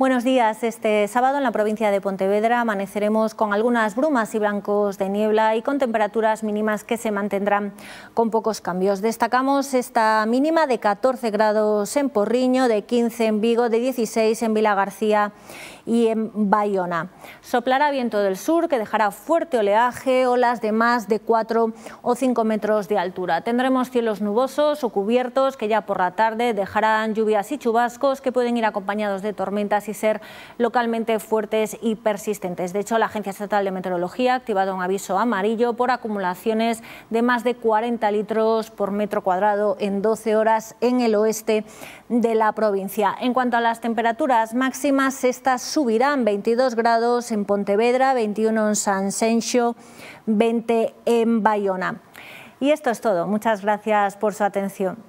Buenos días. Este sábado en la provincia de Pontevedra amaneceremos con algunas brumas y blancos de niebla y con temperaturas mínimas que se mantendrán con pocos cambios. Destacamos esta mínima de 14 grados en Porriño, de 15 en Vigo, de 16 en Vila García y en Bayona. Soplará viento del sur que dejará fuerte oleaje, olas de más de 4 o 5 metros de altura. Tendremos cielos nubosos o cubiertos que ya por la tarde dejarán lluvias y chubascos que pueden ir acompañados de tormentas y ser localmente fuertes y persistentes. De hecho, la Agencia Estatal de Meteorología ha activado un aviso amarillo por acumulaciones de más de 40 litros por metro cuadrado en 12 horas en el oeste de la provincia. En cuanto a las temperaturas máximas, estas subirán 22 grados en Pontevedra, 21 en San Sencho, 20 en Bayona. Y esto es todo. Muchas gracias por su atención.